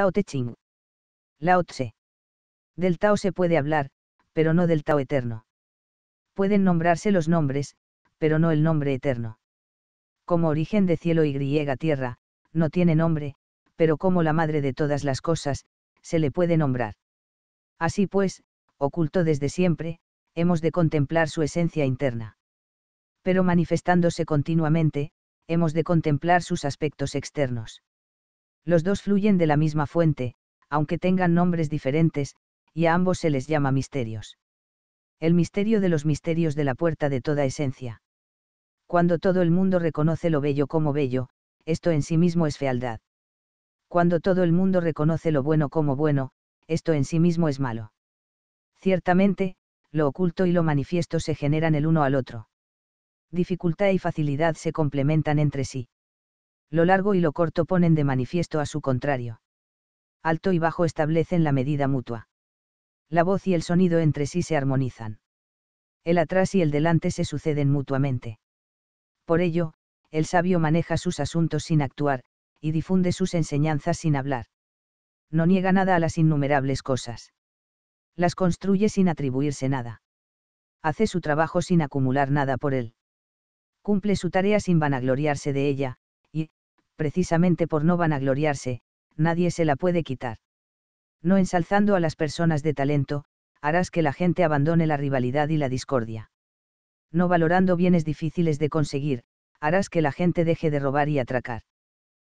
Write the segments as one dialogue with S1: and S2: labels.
S1: Tao Te Ching. Lao Tse. Del Tao se puede hablar, pero no del Tao eterno. Pueden nombrarse los nombres, pero no el nombre eterno. Como origen de cielo y griega tierra, no tiene nombre, pero como la madre de todas las cosas, se le puede nombrar. Así pues, oculto desde siempre, hemos de contemplar su esencia interna. Pero manifestándose continuamente, hemos de contemplar sus aspectos externos. Los dos fluyen de la misma fuente, aunque tengan nombres diferentes, y a ambos se les llama misterios. El misterio de los misterios de la puerta de toda esencia. Cuando todo el mundo reconoce lo bello como bello, esto en sí mismo es fealdad. Cuando todo el mundo reconoce lo bueno como bueno, esto en sí mismo es malo. Ciertamente, lo oculto y lo manifiesto se generan el uno al otro. Dificultad y facilidad se complementan entre sí lo largo y lo corto ponen de manifiesto a su contrario. Alto y bajo establecen la medida mutua. La voz y el sonido entre sí se armonizan. El atrás y el delante se suceden mutuamente. Por ello, el sabio maneja sus asuntos sin actuar, y difunde sus enseñanzas sin hablar. No niega nada a las innumerables cosas. Las construye sin atribuirse nada. Hace su trabajo sin acumular nada por él. Cumple su tarea sin vanagloriarse de ella, precisamente por no vanagloriarse, nadie se la puede quitar. No ensalzando a las personas de talento, harás que la gente abandone la rivalidad y la discordia. No valorando bienes difíciles de conseguir, harás que la gente deje de robar y atracar.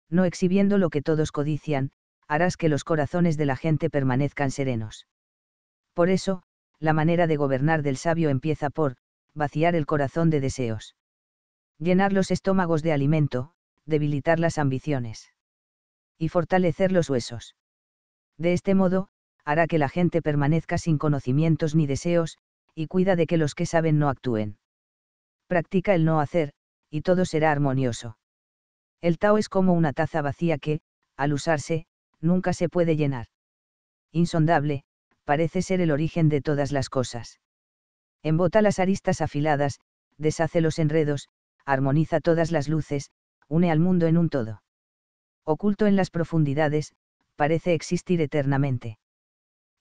S1: No exhibiendo lo que todos codician, harás que los corazones de la gente permanezcan serenos. Por eso, la manera de gobernar del sabio empieza por, vaciar el corazón de deseos. Llenar los estómagos de alimento, debilitar las ambiciones. Y fortalecer los huesos. De este modo, hará que la gente permanezca sin conocimientos ni deseos, y cuida de que los que saben no actúen. Practica el no hacer, y todo será armonioso. El Tao es como una taza vacía que, al usarse, nunca se puede llenar. Insondable, parece ser el origen de todas las cosas. Embota las aristas afiladas, deshace los enredos, armoniza todas las luces, une al mundo en un todo. Oculto en las profundidades, parece existir eternamente.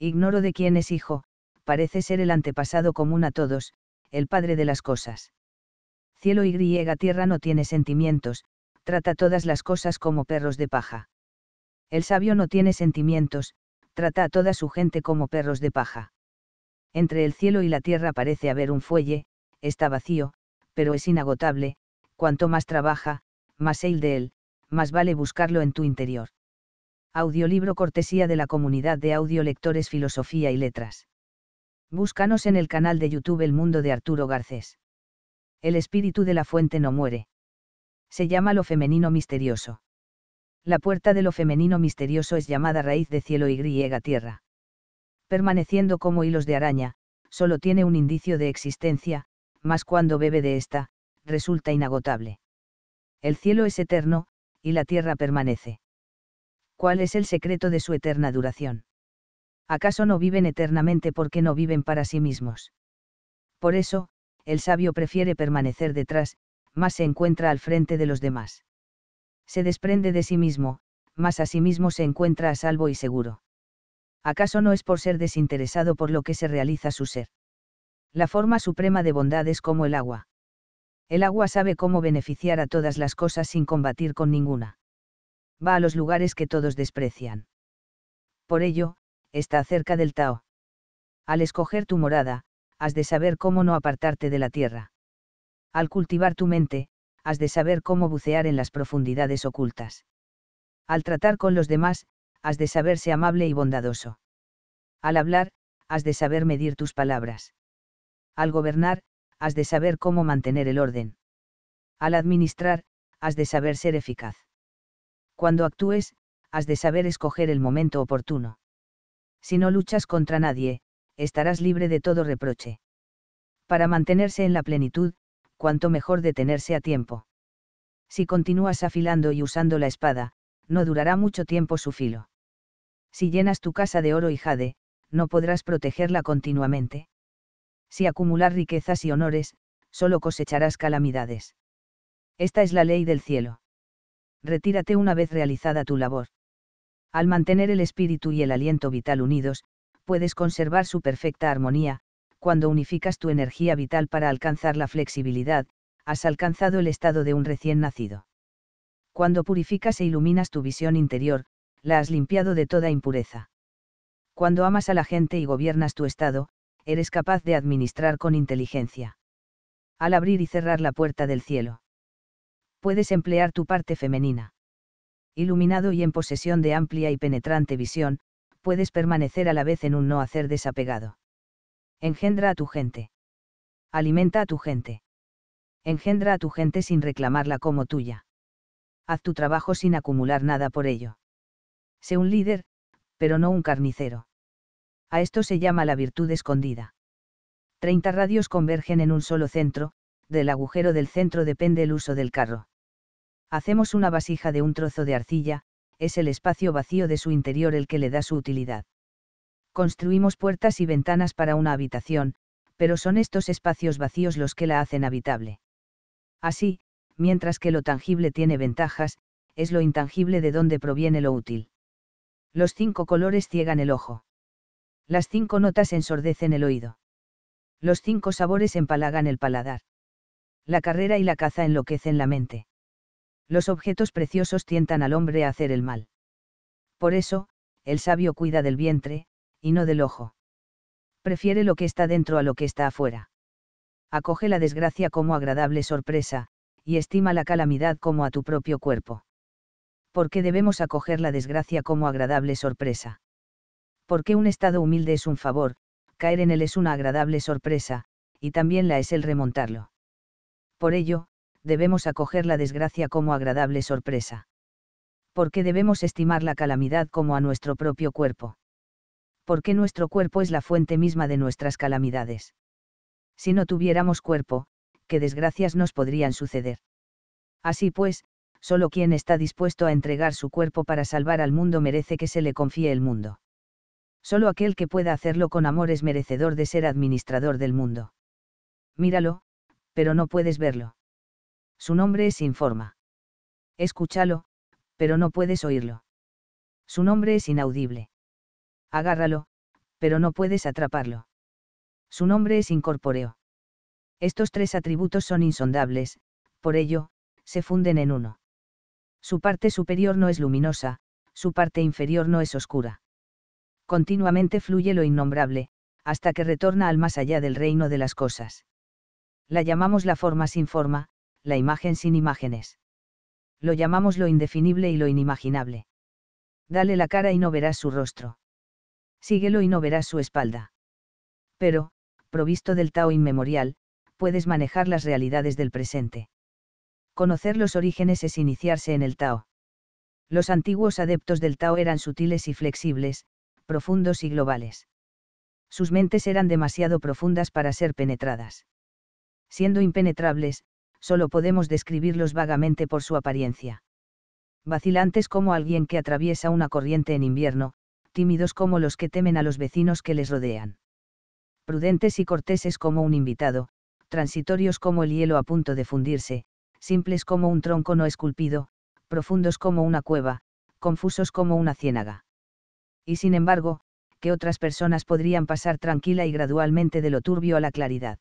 S1: Ignoro de quién es hijo, parece ser el antepasado común a todos, el padre de las cosas. Cielo y griega tierra no tiene sentimientos, trata todas las cosas como perros de paja. El sabio no tiene sentimientos, trata a toda su gente como perros de paja. Entre el cielo y la tierra parece haber un fuelle, está vacío, pero es inagotable, cuanto más trabaja, más de él, más vale buscarlo en tu interior. Audiolibro cortesía de la comunidad de audiolectores Filosofía y Letras. Búscanos en el canal de YouTube El Mundo de Arturo Garcés. El espíritu de la fuente no muere. Se llama lo femenino misterioso. La puerta de lo femenino misterioso es llamada raíz de cielo y griega tierra. Permaneciendo como hilos de araña, solo tiene un indicio de existencia, más cuando bebe de esta, resulta inagotable el cielo es eterno, y la tierra permanece. ¿Cuál es el secreto de su eterna duración? ¿Acaso no viven eternamente porque no viven para sí mismos? Por eso, el sabio prefiere permanecer detrás, más se encuentra al frente de los demás. Se desprende de sí mismo, más a sí mismo se encuentra a salvo y seguro. ¿Acaso no es por ser desinteresado por lo que se realiza su ser? La forma suprema de bondad es como el agua. El agua sabe cómo beneficiar a todas las cosas sin combatir con ninguna. Va a los lugares que todos desprecian. Por ello, está cerca del Tao. Al escoger tu morada, has de saber cómo no apartarte de la tierra. Al cultivar tu mente, has de saber cómo bucear en las profundidades ocultas. Al tratar con los demás, has de saberse amable y bondadoso. Al hablar, has de saber medir tus palabras. Al gobernar, has de saber cómo mantener el orden. Al administrar, has de saber ser eficaz. Cuando actúes, has de saber escoger el momento oportuno. Si no luchas contra nadie, estarás libre de todo reproche. Para mantenerse en la plenitud, cuanto mejor detenerse a tiempo. Si continúas afilando y usando la espada, no durará mucho tiempo su filo. Si llenas tu casa de oro y jade, no podrás protegerla continuamente si acumular riquezas y honores, solo cosecharás calamidades. Esta es la ley del cielo. Retírate una vez realizada tu labor. Al mantener el espíritu y el aliento vital unidos, puedes conservar su perfecta armonía, cuando unificas tu energía vital para alcanzar la flexibilidad, has alcanzado el estado de un recién nacido. Cuando purificas e iluminas tu visión interior, la has limpiado de toda impureza. Cuando amas a la gente y gobiernas tu estado, eres capaz de administrar con inteligencia. Al abrir y cerrar la puerta del cielo. Puedes emplear tu parte femenina. Iluminado y en posesión de amplia y penetrante visión, puedes permanecer a la vez en un no hacer desapegado. Engendra a tu gente. Alimenta a tu gente. Engendra a tu gente sin reclamarla como tuya. Haz tu trabajo sin acumular nada por ello. Sé un líder, pero no un carnicero. A esto se llama la virtud escondida. Treinta radios convergen en un solo centro, del agujero del centro depende el uso del carro. Hacemos una vasija de un trozo de arcilla, es el espacio vacío de su interior el que le da su utilidad. Construimos puertas y ventanas para una habitación, pero son estos espacios vacíos los que la hacen habitable. Así, mientras que lo tangible tiene ventajas, es lo intangible de donde proviene lo útil. Los cinco colores ciegan el ojo. Las cinco notas ensordecen el oído. Los cinco sabores empalagan el paladar. La carrera y la caza enloquecen la mente. Los objetos preciosos tientan al hombre a hacer el mal. Por eso, el sabio cuida del vientre, y no del ojo. Prefiere lo que está dentro a lo que está afuera. Acoge la desgracia como agradable sorpresa, y estima la calamidad como a tu propio cuerpo. Porque debemos acoger la desgracia como agradable sorpresa? porque un estado humilde es un favor, caer en él es una agradable sorpresa, y también la es el remontarlo. Por ello, debemos acoger la desgracia como agradable sorpresa. Porque debemos estimar la calamidad como a nuestro propio cuerpo. Porque nuestro cuerpo es la fuente misma de nuestras calamidades. Si no tuviéramos cuerpo, qué desgracias nos podrían suceder. Así pues, solo quien está dispuesto a entregar su cuerpo para salvar al mundo merece que se le confíe el mundo. Solo aquel que pueda hacerlo con amor es merecedor de ser administrador del mundo. Míralo, pero no puedes verlo. Su nombre es forma. Escúchalo, pero no puedes oírlo. Su nombre es inaudible. Agárralo, pero no puedes atraparlo. Su nombre es incorpóreo. Estos tres atributos son insondables, por ello, se funden en uno. Su parte superior no es luminosa, su parte inferior no es oscura continuamente fluye lo innombrable, hasta que retorna al más allá del reino de las cosas. La llamamos la forma sin forma, la imagen sin imágenes. Lo llamamos lo indefinible y lo inimaginable. Dale la cara y no verás su rostro. Síguelo y no verás su espalda. Pero, provisto del Tao inmemorial, puedes manejar las realidades del presente. Conocer los orígenes es iniciarse en el Tao. Los antiguos adeptos del Tao eran sutiles y flexibles, profundos y globales. Sus mentes eran demasiado profundas para ser penetradas. Siendo impenetrables, solo podemos describirlos vagamente por su apariencia. Vacilantes como alguien que atraviesa una corriente en invierno, tímidos como los que temen a los vecinos que les rodean. Prudentes y corteses como un invitado, transitorios como el hielo a punto de fundirse, simples como un tronco no esculpido, profundos como una cueva, confusos como una ciénaga y sin embargo, que otras personas podrían pasar tranquila y gradualmente de lo turbio a la claridad.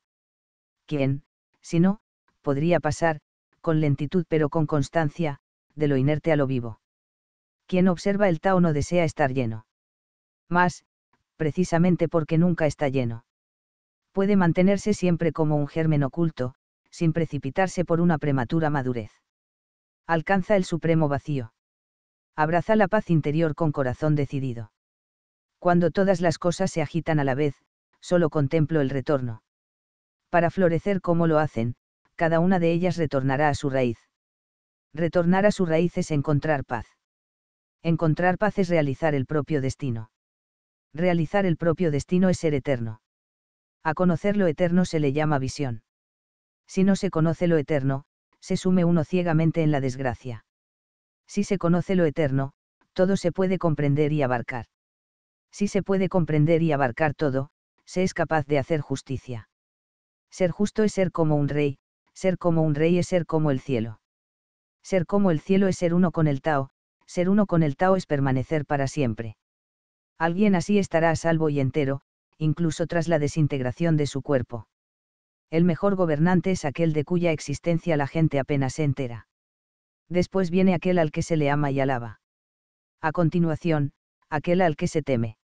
S1: ¿Quién, si no, podría pasar, con lentitud pero con constancia, de lo inerte a lo vivo? Quien observa el Tao no desea estar lleno. Más, precisamente porque nunca está lleno. Puede mantenerse siempre como un germen oculto, sin precipitarse por una prematura madurez. Alcanza el supremo vacío abraza la paz interior con corazón decidido. Cuando todas las cosas se agitan a la vez, solo contemplo el retorno. Para florecer como lo hacen, cada una de ellas retornará a su raíz. Retornar a su raíz es encontrar paz. Encontrar paz es realizar el propio destino. Realizar el propio destino es ser eterno. A conocer lo eterno se le llama visión. Si no se conoce lo eterno, se sume uno ciegamente en la desgracia. Si se conoce lo eterno, todo se puede comprender y abarcar. Si se puede comprender y abarcar todo, se es capaz de hacer justicia. Ser justo es ser como un rey, ser como un rey es ser como el cielo. Ser como el cielo es ser uno con el Tao, ser uno con el Tao es permanecer para siempre. Alguien así estará a salvo y entero, incluso tras la desintegración de su cuerpo. El mejor gobernante es aquel de cuya existencia la gente apenas se entera después viene aquel al que se le ama y alaba. A continuación, aquel al que se teme.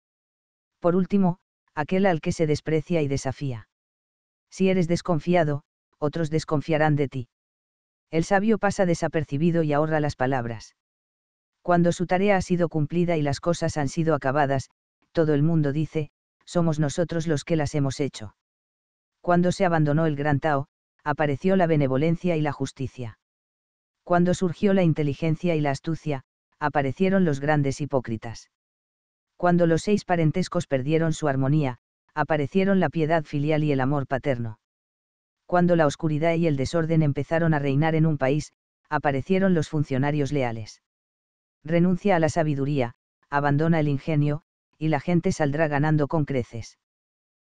S1: Por último, aquel al que se desprecia y desafía. Si eres desconfiado, otros desconfiarán de ti. El sabio pasa desapercibido y ahorra las palabras. Cuando su tarea ha sido cumplida y las cosas han sido acabadas, todo el mundo dice, somos nosotros los que las hemos hecho. Cuando se abandonó el gran Tao, apareció la benevolencia y la justicia. Cuando surgió la inteligencia y la astucia, aparecieron los grandes hipócritas. Cuando los seis parentescos perdieron su armonía, aparecieron la piedad filial y el amor paterno. Cuando la oscuridad y el desorden empezaron a reinar en un país, aparecieron los funcionarios leales. Renuncia a la sabiduría, abandona el ingenio, y la gente saldrá ganando con creces.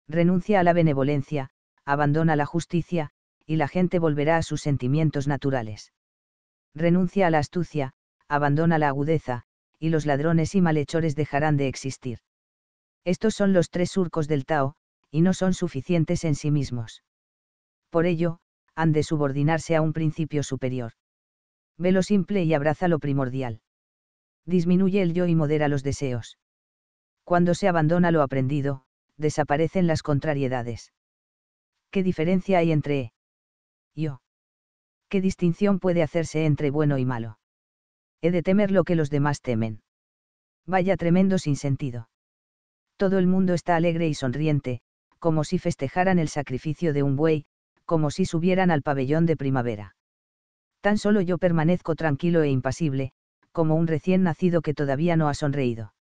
S1: Renuncia a la benevolencia, abandona la justicia, y la gente volverá a sus sentimientos naturales renuncia a la astucia, abandona la agudeza, y los ladrones y malhechores dejarán de existir. Estos son los tres surcos del Tao, y no son suficientes en sí mismos. Por ello, han de subordinarse a un principio superior. Ve lo simple y abraza lo primordial. Disminuye el yo y modera los deseos. Cuando se abandona lo aprendido, desaparecen las contrariedades. ¿Qué diferencia hay entre yo? ¿Qué distinción puede hacerse entre bueno y malo? He de temer lo que los demás temen. Vaya tremendo sinsentido. Todo el mundo está alegre y sonriente, como si festejaran el sacrificio de un buey, como si subieran al pabellón de primavera. Tan solo yo permanezco tranquilo e impasible, como un recién nacido que todavía no ha sonreído.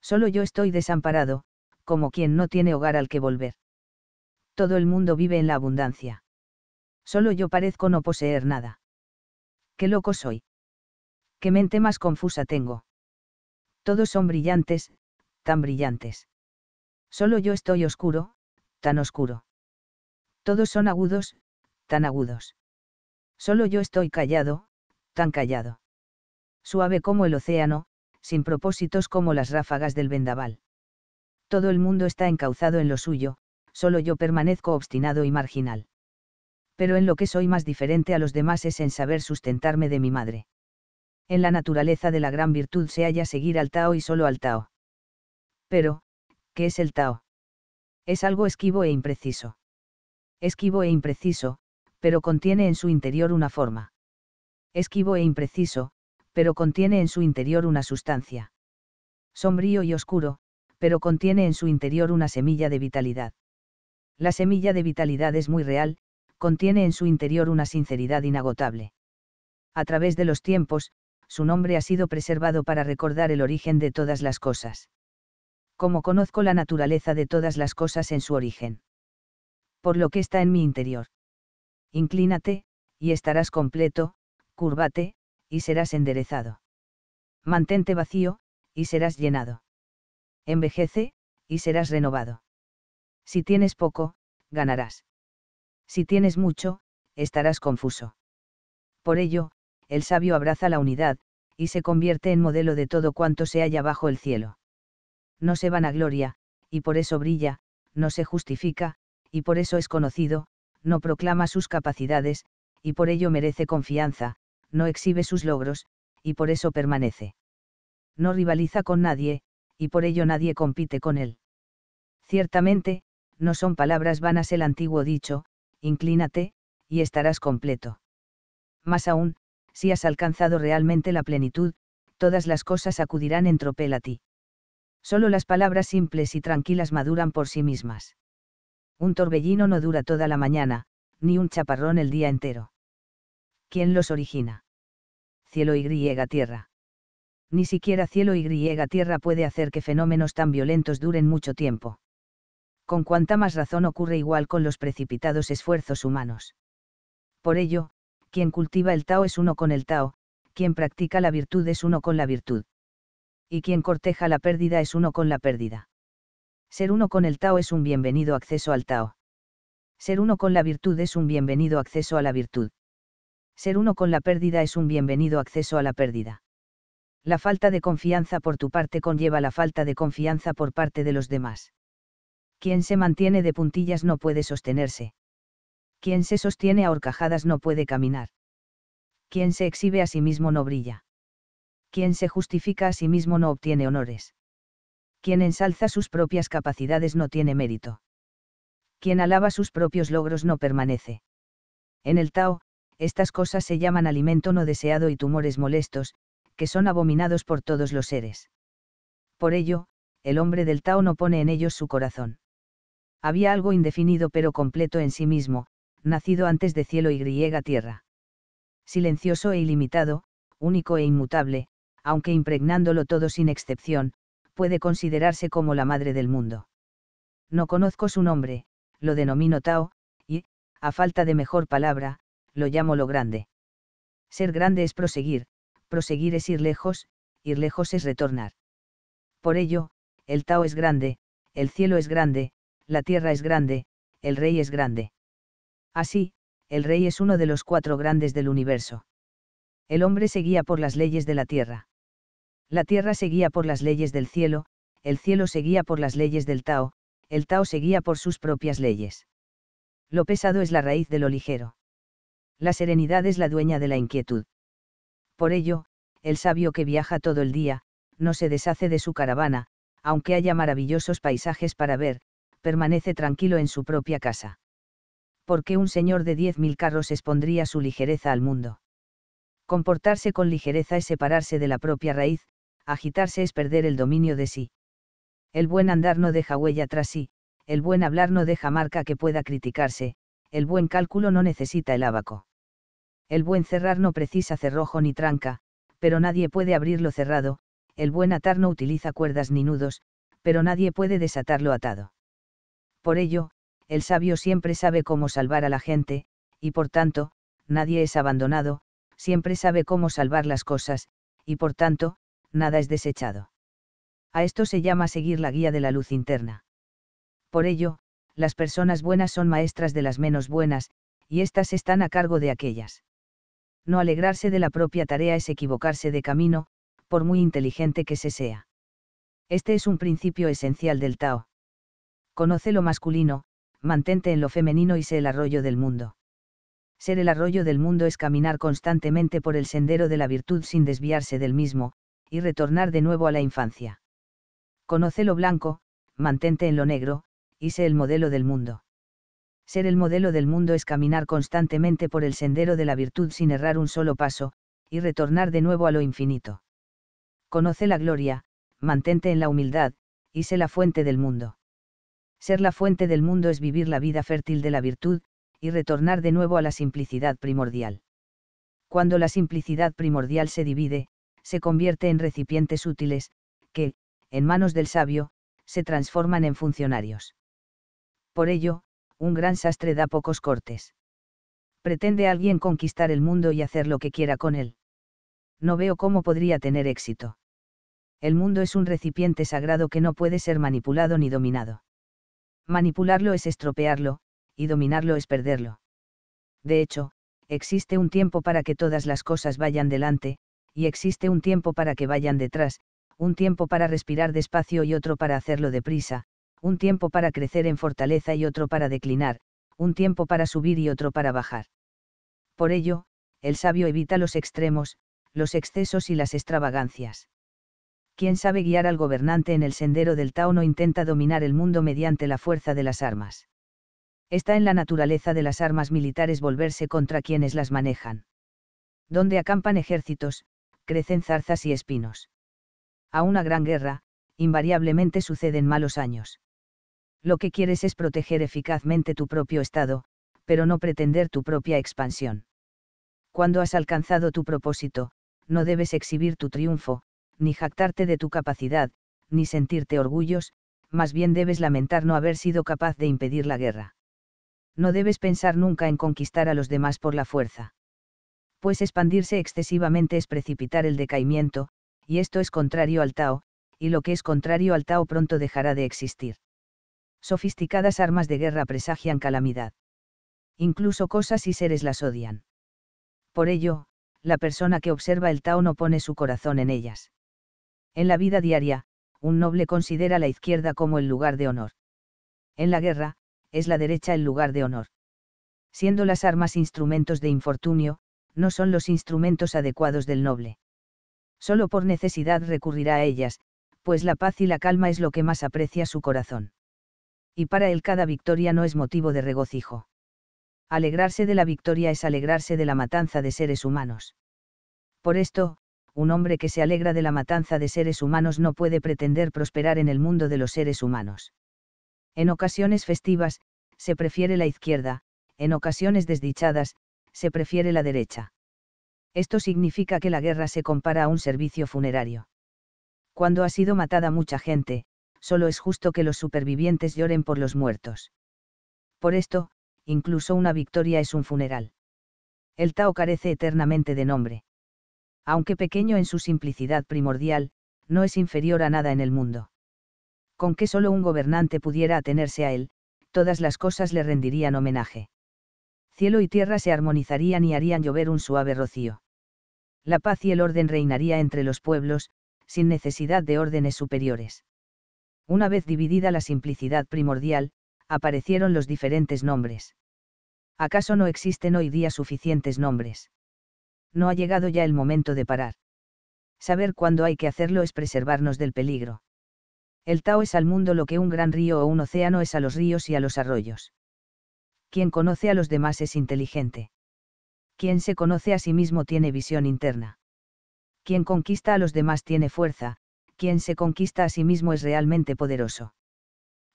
S1: Solo yo estoy desamparado, como quien no tiene hogar al que volver. Todo el mundo vive en la abundancia. Solo yo parezco no poseer nada. Qué loco soy. Qué mente más confusa tengo. Todos son brillantes, tan brillantes. Solo yo estoy oscuro, tan oscuro. Todos son agudos, tan agudos. Solo yo estoy callado, tan callado. Suave como el océano, sin propósitos como las ráfagas del vendaval. Todo el mundo está encauzado en lo suyo, solo yo permanezco obstinado y marginal pero en lo que soy más diferente a los demás es en saber sustentarme de mi madre. En la naturaleza de la gran virtud se halla seguir al Tao y solo al Tao. Pero, ¿qué es el Tao? Es algo esquivo e impreciso. Esquivo e impreciso, pero contiene en su interior una forma. Esquivo e impreciso, pero contiene en su interior una sustancia. Sombrío y oscuro, pero contiene en su interior una semilla de vitalidad. La semilla de vitalidad es muy real, contiene en su interior una sinceridad inagotable. A través de los tiempos, su nombre ha sido preservado para recordar el origen de todas las cosas. Como conozco la naturaleza de todas las cosas en su origen. Por lo que está en mi interior. Inclínate, y estarás completo, curvate y serás enderezado. Mantente vacío, y serás llenado. Envejece, y serás renovado. Si tienes poco, ganarás. Si tienes mucho, estarás confuso. Por ello, el sabio abraza la unidad, y se convierte en modelo de todo cuanto se halla bajo el cielo. No se vanagloria, y por eso brilla, no se justifica, y por eso es conocido, no proclama sus capacidades, y por ello merece confianza, no exhibe sus logros, y por eso permanece. No rivaliza con nadie, y por ello nadie compite con él. Ciertamente, no son palabras vanas el antiguo dicho, inclínate, y estarás completo. Más aún, si has alcanzado realmente la plenitud, todas las cosas acudirán en tropel a ti. Solo las palabras simples y tranquilas maduran por sí mismas. Un torbellino no dura toda la mañana, ni un chaparrón el día entero. ¿Quién los origina? Cielo y griega tierra. Ni siquiera cielo y griega tierra puede hacer que fenómenos tan violentos duren mucho tiempo con cuanta más razón ocurre igual con los precipitados esfuerzos humanos. Por ello, quien cultiva el Tao es uno con el Tao, quien practica la virtud es uno con la virtud. Y quien corteja la pérdida es uno con la pérdida. Ser uno con el Tao es un bienvenido acceso al Tao. Ser uno con la virtud es un bienvenido acceso a la virtud. Ser uno con la pérdida es un bienvenido acceso a la pérdida. La falta de confianza por tu parte conlleva la falta de confianza por parte de los demás quien se mantiene de puntillas no puede sostenerse. Quien se sostiene a horcajadas no puede caminar. Quien se exhibe a sí mismo no brilla. Quien se justifica a sí mismo no obtiene honores. Quien ensalza sus propias capacidades no tiene mérito. Quien alaba sus propios logros no permanece. En el Tao, estas cosas se llaman alimento no deseado y tumores molestos, que son abominados por todos los seres. Por ello, el hombre del Tao no pone en ellos su corazón había algo indefinido pero completo en sí mismo, nacido antes de cielo y griega tierra. Silencioso e ilimitado, único e inmutable, aunque impregnándolo todo sin excepción, puede considerarse como la madre del mundo. No conozco su nombre, lo denomino Tao, y, a falta de mejor palabra, lo llamo lo grande. Ser grande es proseguir, proseguir es ir lejos, ir lejos es retornar. Por ello, el Tao es grande, el cielo es grande, la tierra es grande, el rey es grande. Así, el rey es uno de los cuatro grandes del universo. El hombre seguía por las leyes de la tierra. La tierra seguía por las leyes del cielo, el cielo seguía por las leyes del Tao, el Tao seguía por sus propias leyes. Lo pesado es la raíz de lo ligero. La serenidad es la dueña de la inquietud. Por ello, el sabio que viaja todo el día, no se deshace de su caravana, aunque haya maravillosos paisajes para ver, permanece tranquilo en su propia casa. porque un señor de diez mil carros expondría su ligereza al mundo? Comportarse con ligereza es separarse de la propia raíz, agitarse es perder el dominio de sí. El buen andar no deja huella tras sí, el buen hablar no deja marca que pueda criticarse, el buen cálculo no necesita el abaco. El buen cerrar no precisa cerrojo ni tranca, pero nadie puede abrirlo cerrado, el buen atar no utiliza cuerdas ni nudos, pero nadie puede desatarlo atado. Por ello, el sabio siempre sabe cómo salvar a la gente, y por tanto, nadie es abandonado, siempre sabe cómo salvar las cosas, y por tanto, nada es desechado. A esto se llama seguir la guía de la luz interna. Por ello, las personas buenas son maestras de las menos buenas, y éstas están a cargo de aquellas. No alegrarse de la propia tarea es equivocarse de camino, por muy inteligente que se sea. Este es un principio esencial del Tao conoce lo masculino, mantente en lo femenino y sé el arroyo del mundo. Ser el arroyo del mundo es caminar constantemente por el sendero de la virtud sin desviarse del mismo, y retornar de nuevo a la infancia. Conoce lo blanco, mantente en lo negro, y sé el modelo del mundo. Ser el modelo del mundo es caminar constantemente por el sendero de la virtud sin errar un solo paso, y retornar de nuevo a lo infinito. Conoce la gloria, mantente en la humildad, y sé la fuente del mundo. Ser la fuente del mundo es vivir la vida fértil de la virtud, y retornar de nuevo a la simplicidad primordial. Cuando la simplicidad primordial se divide, se convierte en recipientes útiles, que, en manos del sabio, se transforman en funcionarios. Por ello, un gran sastre da pocos cortes. Pretende alguien conquistar el mundo y hacer lo que quiera con él. No veo cómo podría tener éxito. El mundo es un recipiente sagrado que no puede ser manipulado ni dominado. Manipularlo es estropearlo, y dominarlo es perderlo. De hecho, existe un tiempo para que todas las cosas vayan delante, y existe un tiempo para que vayan detrás, un tiempo para respirar despacio y otro para hacerlo deprisa, un tiempo para crecer en fortaleza y otro para declinar, un tiempo para subir y otro para bajar. Por ello, el sabio evita los extremos, los excesos y las extravagancias quien sabe guiar al gobernante en el sendero del Tao no intenta dominar el mundo mediante la fuerza de las armas. Está en la naturaleza de las armas militares volverse contra quienes las manejan. Donde acampan ejércitos, crecen zarzas y espinos. A una gran guerra, invariablemente suceden malos años. Lo que quieres es proteger eficazmente tu propio estado, pero no pretender tu propia expansión. Cuando has alcanzado tu propósito, no debes exhibir tu triunfo, ni jactarte de tu capacidad, ni sentirte orgullos, más bien debes lamentar no haber sido capaz de impedir la guerra. No debes pensar nunca en conquistar a los demás por la fuerza. Pues expandirse excesivamente es precipitar el decaimiento, y esto es contrario al Tao, y lo que es contrario al Tao pronto dejará de existir. Sofisticadas armas de guerra presagian calamidad. Incluso cosas y seres las odian. Por ello, la persona que observa el Tao no pone su corazón en ellas. En la vida diaria, un noble considera la izquierda como el lugar de honor. En la guerra, es la derecha el lugar de honor. Siendo las armas instrumentos de infortunio, no son los instrumentos adecuados del noble. Solo por necesidad recurrirá a ellas, pues la paz y la calma es lo que más aprecia su corazón. Y para él cada victoria no es motivo de regocijo. Alegrarse de la victoria es alegrarse de la matanza de seres humanos. Por esto, un hombre que se alegra de la matanza de seres humanos no puede pretender prosperar en el mundo de los seres humanos. En ocasiones festivas, se prefiere la izquierda, en ocasiones desdichadas, se prefiere la derecha. Esto significa que la guerra se compara a un servicio funerario. Cuando ha sido matada mucha gente, solo es justo que los supervivientes lloren por los muertos. Por esto, incluso una victoria es un funeral. El Tao carece eternamente de nombre aunque pequeño en su simplicidad primordial, no es inferior a nada en el mundo. Con que solo un gobernante pudiera atenerse a él, todas las cosas le rendirían homenaje. Cielo y tierra se armonizarían y harían llover un suave rocío. La paz y el orden reinaría entre los pueblos, sin necesidad de órdenes superiores. Una vez dividida la simplicidad primordial, aparecieron los diferentes nombres. ¿Acaso no existen hoy día suficientes nombres? no ha llegado ya el momento de parar. Saber cuándo hay que hacerlo es preservarnos del peligro. El Tao es al mundo lo que un gran río o un océano es a los ríos y a los arroyos. Quien conoce a los demás es inteligente. Quien se conoce a sí mismo tiene visión interna. Quien conquista a los demás tiene fuerza, quien se conquista a sí mismo es realmente poderoso.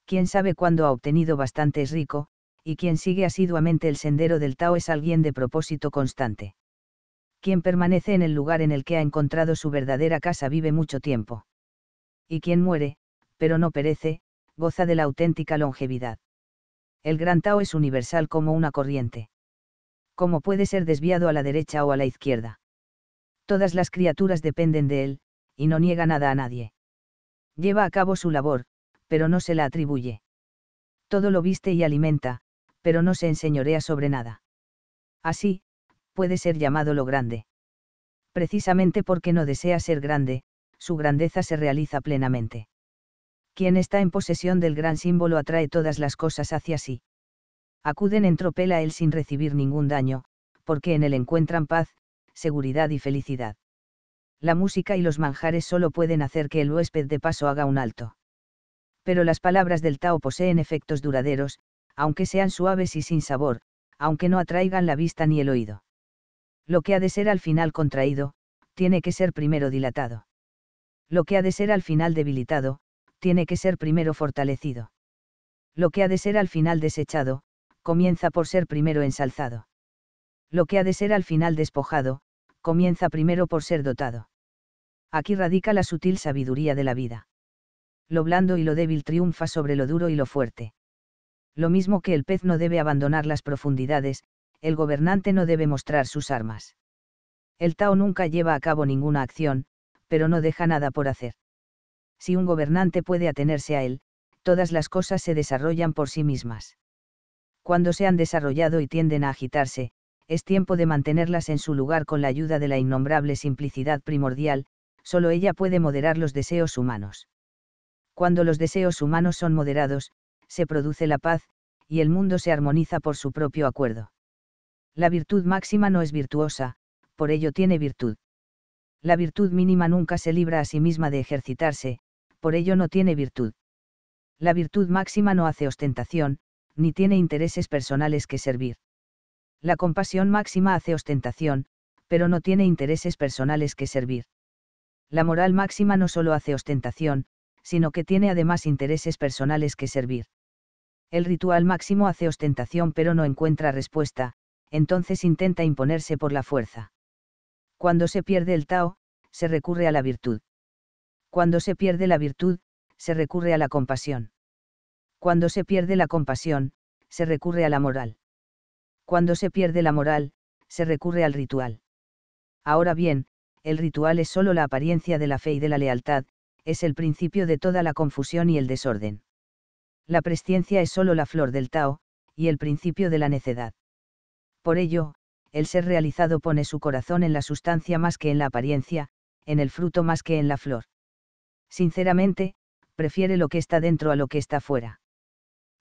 S1: Quien sabe cuándo ha obtenido bastante es rico, y quien sigue asiduamente el sendero del Tao es alguien de propósito constante quien permanece en el lugar en el que ha encontrado su verdadera casa vive mucho tiempo. Y quien muere, pero no perece, goza de la auténtica longevidad. El gran Tao es universal como una corriente. Como puede ser desviado a la derecha o a la izquierda? Todas las criaturas dependen de él, y no niega nada a nadie. Lleva a cabo su labor, pero no se la atribuye. Todo lo viste y alimenta, pero no se enseñorea sobre nada. Así, puede ser llamado lo grande. Precisamente porque no desea ser grande, su grandeza se realiza plenamente. Quien está en posesión del gran símbolo atrae todas las cosas hacia sí. Acuden en tropel a él sin recibir ningún daño, porque en él encuentran paz, seguridad y felicidad. La música y los manjares solo pueden hacer que el huésped de paso haga un alto. Pero las palabras del Tao poseen efectos duraderos, aunque sean suaves y sin sabor, aunque no atraigan la vista ni el oído. Lo que ha de ser al final contraído, tiene que ser primero dilatado. Lo que ha de ser al final debilitado, tiene que ser primero fortalecido. Lo que ha de ser al final desechado, comienza por ser primero ensalzado. Lo que ha de ser al final despojado, comienza primero por ser dotado. Aquí radica la sutil sabiduría de la vida. Lo blando y lo débil triunfa sobre lo duro y lo fuerte. Lo mismo que el pez no debe abandonar las profundidades, el gobernante no debe mostrar sus armas. El Tao nunca lleva a cabo ninguna acción, pero no deja nada por hacer. Si un gobernante puede atenerse a él, todas las cosas se desarrollan por sí mismas. Cuando se han desarrollado y tienden a agitarse, es tiempo de mantenerlas en su lugar con la ayuda de la innombrable simplicidad primordial, solo ella puede moderar los deseos humanos. Cuando los deseos humanos son moderados, se produce la paz, y el mundo se armoniza por su propio acuerdo. La virtud máxima no es virtuosa, por ello tiene virtud. La virtud mínima nunca se libra a sí misma de ejercitarse, por ello no tiene virtud. La virtud máxima no hace ostentación, ni tiene intereses personales que servir. La compasión máxima hace ostentación, pero no tiene intereses personales que servir. La moral máxima no solo hace ostentación, sino que tiene además intereses personales que servir. El ritual máximo hace ostentación pero no encuentra respuesta, entonces intenta imponerse por la fuerza. Cuando se pierde el Tao, se recurre a la virtud. Cuando se pierde la virtud, se recurre a la compasión. Cuando se pierde la compasión, se recurre a la moral. Cuando se pierde la moral, se recurre al ritual. Ahora bien, el ritual es sólo la apariencia de la fe y de la lealtad, es el principio de toda la confusión y el desorden. La presciencia es sólo la flor del Tao, y el principio de la necedad. Por ello, el ser realizado pone su corazón en la sustancia más que en la apariencia, en el fruto más que en la flor. Sinceramente, prefiere lo que está dentro a lo que está fuera.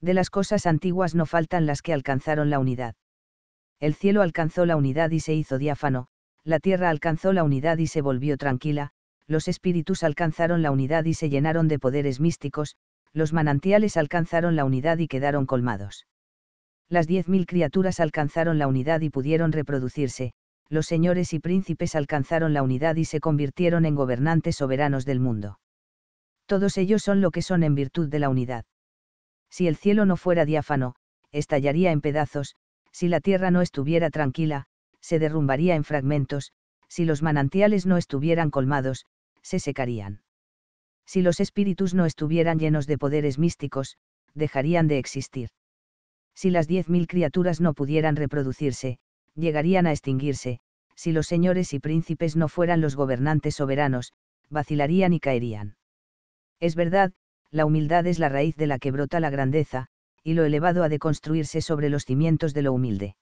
S1: De las cosas antiguas no faltan las que alcanzaron la unidad. El cielo alcanzó la unidad y se hizo diáfano, la tierra alcanzó la unidad y se volvió tranquila, los espíritus alcanzaron la unidad y se llenaron de poderes místicos, los manantiales alcanzaron la unidad y quedaron colmados las diez mil criaturas alcanzaron la unidad y pudieron reproducirse, los señores y príncipes alcanzaron la unidad y se convirtieron en gobernantes soberanos del mundo. Todos ellos son lo que son en virtud de la unidad. Si el cielo no fuera diáfano, estallaría en pedazos, si la tierra no estuviera tranquila, se derrumbaría en fragmentos, si los manantiales no estuvieran colmados, se secarían. Si los espíritus no estuvieran llenos de poderes místicos, dejarían de existir si las diez mil criaturas no pudieran reproducirse, llegarían a extinguirse, si los señores y príncipes no fueran los gobernantes soberanos, vacilarían y caerían. Es verdad, la humildad es la raíz de la que brota la grandeza, y lo elevado ha de construirse sobre los cimientos de lo humilde.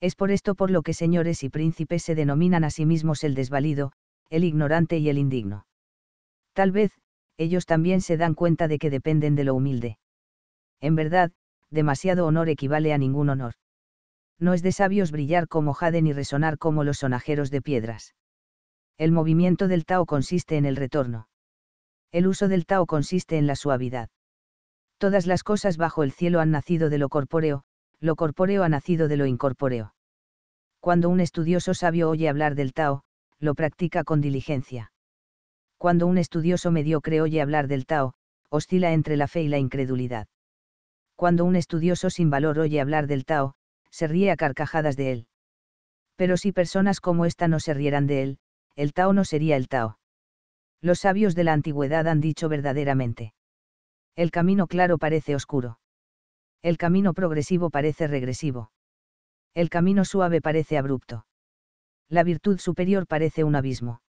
S1: Es por esto por lo que señores y príncipes se denominan a sí mismos el desvalido, el ignorante y el indigno. Tal vez, ellos también se dan cuenta de que dependen de lo humilde. En verdad, demasiado honor equivale a ningún honor. No es de sabios brillar como jade ni resonar como los sonajeros de piedras. El movimiento del Tao consiste en el retorno. El uso del Tao consiste en la suavidad. Todas las cosas bajo el cielo han nacido de lo corpóreo, lo corpóreo ha nacido de lo incorpóreo. Cuando un estudioso sabio oye hablar del Tao, lo practica con diligencia. Cuando un estudioso mediocre oye hablar del Tao, oscila entre la fe y la incredulidad cuando un estudioso sin valor oye hablar del Tao, se ríe a carcajadas de él. Pero si personas como esta no se rieran de él, el Tao no sería el Tao. Los sabios de la antigüedad han dicho verdaderamente. El camino claro parece oscuro. El camino progresivo parece regresivo. El camino suave parece abrupto. La virtud superior parece un abismo.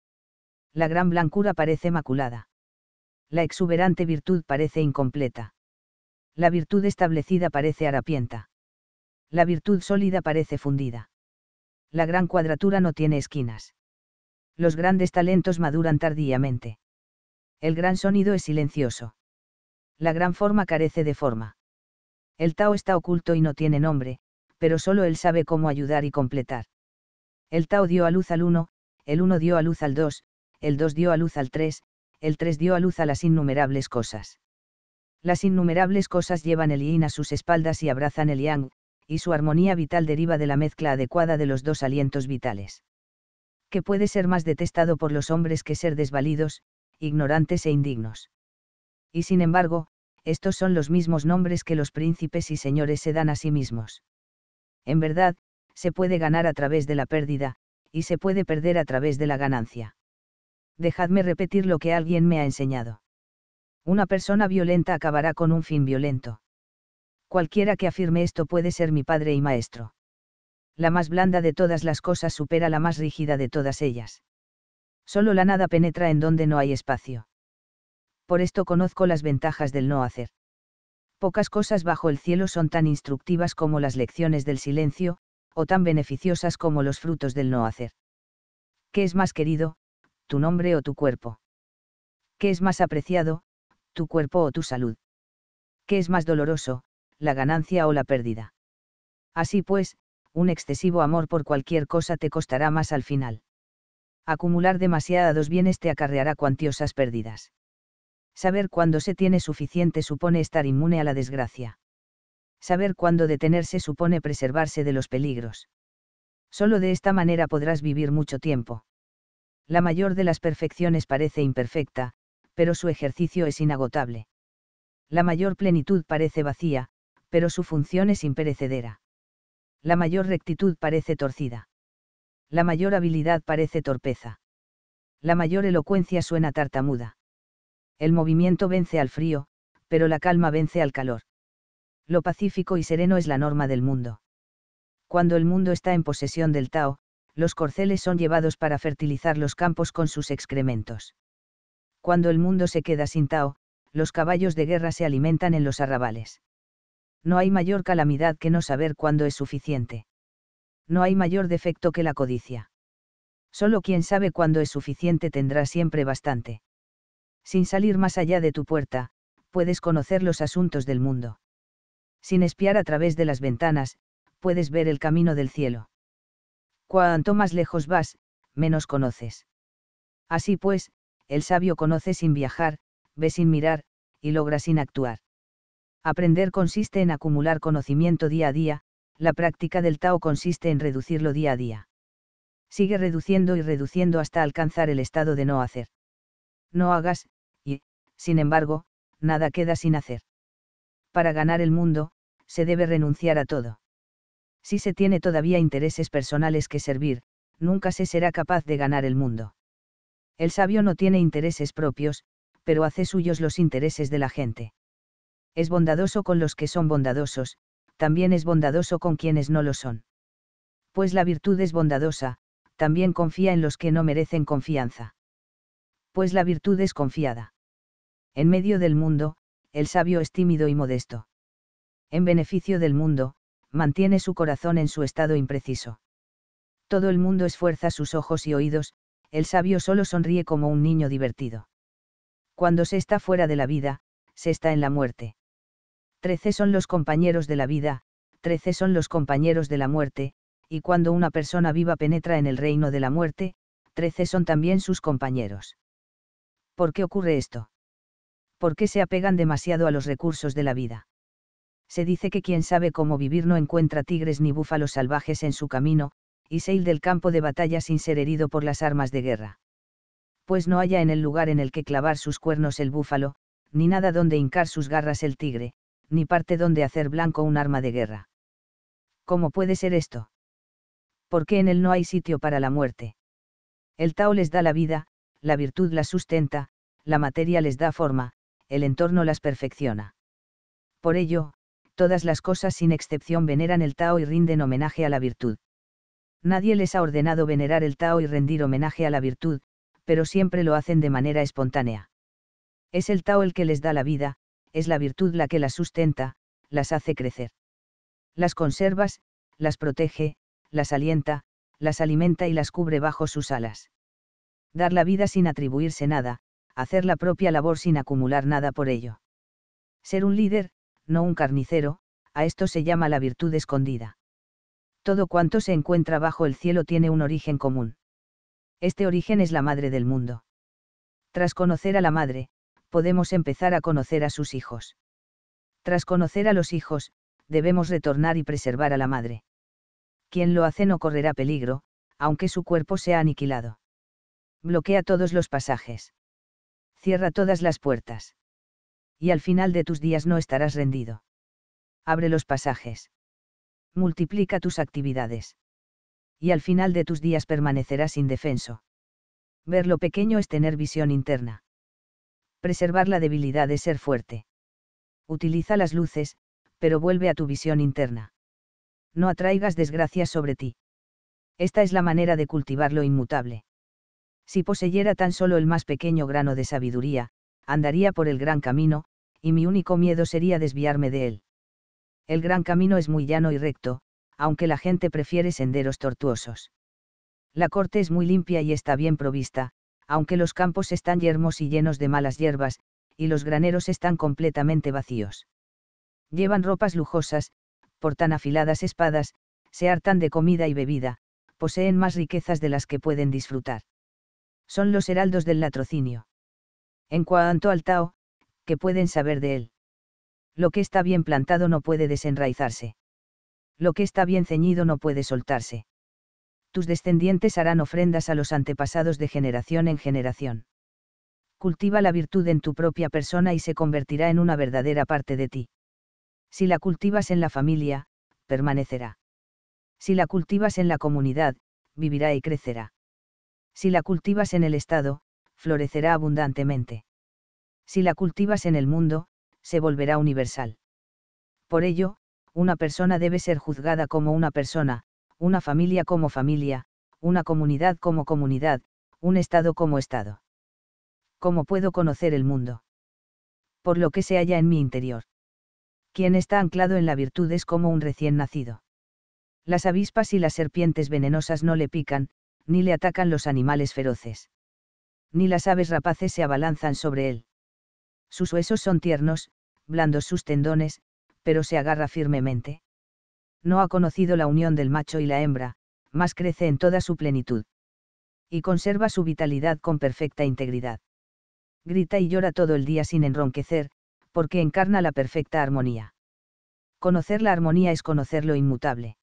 S1: La gran blancura parece maculada. La exuberante virtud parece incompleta la virtud establecida parece harapienta. La virtud sólida parece fundida. La gran cuadratura no tiene esquinas. Los grandes talentos maduran tardíamente. El gran sonido es silencioso. La gran forma carece de forma. El Tao está oculto y no tiene nombre, pero solo él sabe cómo ayudar y completar. El Tao dio a luz al uno, el uno dio a luz al dos, el dos dio a luz al tres, el tres dio a luz a las innumerables cosas. Las innumerables cosas llevan el yin a sus espaldas y abrazan el yang, y su armonía vital deriva de la mezcla adecuada de los dos alientos vitales. ¿Qué puede ser más detestado por los hombres que ser desvalidos, ignorantes e indignos. Y sin embargo, estos son los mismos nombres que los príncipes y señores se dan a sí mismos. En verdad, se puede ganar a través de la pérdida, y se puede perder a través de la ganancia. Dejadme repetir lo que alguien me ha enseñado. Una persona violenta acabará con un fin violento. Cualquiera que afirme esto puede ser mi padre y maestro. La más blanda de todas las cosas supera la más rígida de todas ellas. Solo la nada penetra en donde no hay espacio. Por esto conozco las ventajas del no hacer. Pocas cosas bajo el cielo son tan instructivas como las lecciones del silencio, o tan beneficiosas como los frutos del no hacer. ¿Qué es más querido, tu nombre o tu cuerpo? ¿Qué es más apreciado, tu cuerpo o tu salud. ¿Qué es más doloroso, la ganancia o la pérdida? Así pues, un excesivo amor por cualquier cosa te costará más al final. Acumular demasiados bienes te acarreará cuantiosas pérdidas. Saber cuándo se tiene suficiente supone estar inmune a la desgracia. Saber cuándo detenerse supone preservarse de los peligros. Solo de esta manera podrás vivir mucho tiempo. La mayor de las perfecciones parece imperfecta, pero su ejercicio es inagotable. La mayor plenitud parece vacía, pero su función es imperecedera. La mayor rectitud parece torcida. La mayor habilidad parece torpeza. La mayor elocuencia suena tartamuda. El movimiento vence al frío, pero la calma vence al calor. Lo pacífico y sereno es la norma del mundo. Cuando el mundo está en posesión del Tao, los corceles son llevados para fertilizar los campos con sus excrementos cuando el mundo se queda sin Tao, los caballos de guerra se alimentan en los arrabales. No hay mayor calamidad que no saber cuándo es suficiente. No hay mayor defecto que la codicia. Solo quien sabe cuándo es suficiente tendrá siempre bastante. Sin salir más allá de tu puerta, puedes conocer los asuntos del mundo. Sin espiar a través de las ventanas, puedes ver el camino del cielo. Cuanto más lejos vas, menos conoces. Así pues, el sabio conoce sin viajar, ve sin mirar, y logra sin actuar. Aprender consiste en acumular conocimiento día a día, la práctica del Tao consiste en reducirlo día a día. Sigue reduciendo y reduciendo hasta alcanzar el estado de no hacer. No hagas, y, sin embargo, nada queda sin hacer. Para ganar el mundo, se debe renunciar a todo. Si se tiene todavía intereses personales que servir, nunca se será capaz de ganar el mundo. El sabio no tiene intereses propios, pero hace suyos los intereses de la gente. Es bondadoso con los que son bondadosos, también es bondadoso con quienes no lo son. Pues la virtud es bondadosa, también confía en los que no merecen confianza. Pues la virtud es confiada. En medio del mundo, el sabio es tímido y modesto. En beneficio del mundo, mantiene su corazón en su estado impreciso. Todo el mundo esfuerza sus ojos y oídos, el sabio solo sonríe como un niño divertido. Cuando se está fuera de la vida, se está en la muerte. Trece son los compañeros de la vida, trece son los compañeros de la muerte, y cuando una persona viva penetra en el reino de la muerte, trece son también sus compañeros. ¿Por qué ocurre esto? ¿Por qué se apegan demasiado a los recursos de la vida? Se dice que quien sabe cómo vivir no encuentra tigres ni búfalos salvajes en su camino, y sail del campo de batalla sin ser herido por las armas de guerra. Pues no haya en el lugar en el que clavar sus cuernos el búfalo, ni nada donde hincar sus garras el tigre, ni parte donde hacer blanco un arma de guerra. ¿Cómo puede ser esto? Porque en él no hay sitio para la muerte. El Tao les da la vida, la virtud las sustenta, la materia les da forma, el entorno las perfecciona. Por ello, todas las cosas sin excepción veneran el Tao y rinden homenaje a la virtud. Nadie les ha ordenado venerar el Tao y rendir homenaje a la virtud, pero siempre lo hacen de manera espontánea. Es el Tao el que les da la vida, es la virtud la que las sustenta, las hace crecer. Las conservas, las protege, las alienta, las alimenta y las cubre bajo sus alas. Dar la vida sin atribuirse nada, hacer la propia labor sin acumular nada por ello. Ser un líder, no un carnicero, a esto se llama la virtud escondida todo cuanto se encuentra bajo el cielo tiene un origen común. Este origen es la madre del mundo. Tras conocer a la madre, podemos empezar a conocer a sus hijos. Tras conocer a los hijos, debemos retornar y preservar a la madre. Quien lo hace no correrá peligro, aunque su cuerpo sea aniquilado. Bloquea todos los pasajes. Cierra todas las puertas. Y al final de tus días no estarás rendido. Abre los pasajes multiplica tus actividades. Y al final de tus días permanecerás indefenso. Ver lo pequeño es tener visión interna. Preservar la debilidad es ser fuerte. Utiliza las luces, pero vuelve a tu visión interna. No atraigas desgracias sobre ti. Esta es la manera de cultivar lo inmutable. Si poseyera tan solo el más pequeño grano de sabiduría, andaría por el gran camino, y mi único miedo sería desviarme de él. El gran camino es muy llano y recto, aunque la gente prefiere senderos tortuosos. La corte es muy limpia y está bien provista, aunque los campos están yermos y llenos de malas hierbas, y los graneros están completamente vacíos. Llevan ropas lujosas, portan afiladas espadas, se hartan de comida y bebida, poseen más riquezas de las que pueden disfrutar. Son los heraldos del latrocinio. En cuanto al Tao, ¿qué pueden saber de él? Lo que está bien plantado no puede desenraizarse. Lo que está bien ceñido no puede soltarse. Tus descendientes harán ofrendas a los antepasados de generación en generación. Cultiva la virtud en tu propia persona y se convertirá en una verdadera parte de ti. Si la cultivas en la familia, permanecerá. Si la cultivas en la comunidad, vivirá y crecerá. Si la cultivas en el Estado, florecerá abundantemente. Si la cultivas en el mundo, se volverá universal. Por ello, una persona debe ser juzgada como una persona, una familia como familia, una comunidad como comunidad, un Estado como Estado. ¿Cómo puedo conocer el mundo? Por lo que se halla en mi interior. Quien está anclado en la virtud es como un recién nacido. Las avispas y las serpientes venenosas no le pican, ni le atacan los animales feroces. Ni las aves rapaces se abalanzan sobre él. Sus huesos son tiernos, blandos sus tendones, pero se agarra firmemente. No ha conocido la unión del macho y la hembra, más crece en toda su plenitud. Y conserva su vitalidad con perfecta integridad. Grita y llora todo el día sin enronquecer, porque encarna la perfecta armonía. Conocer la armonía es conocer lo inmutable.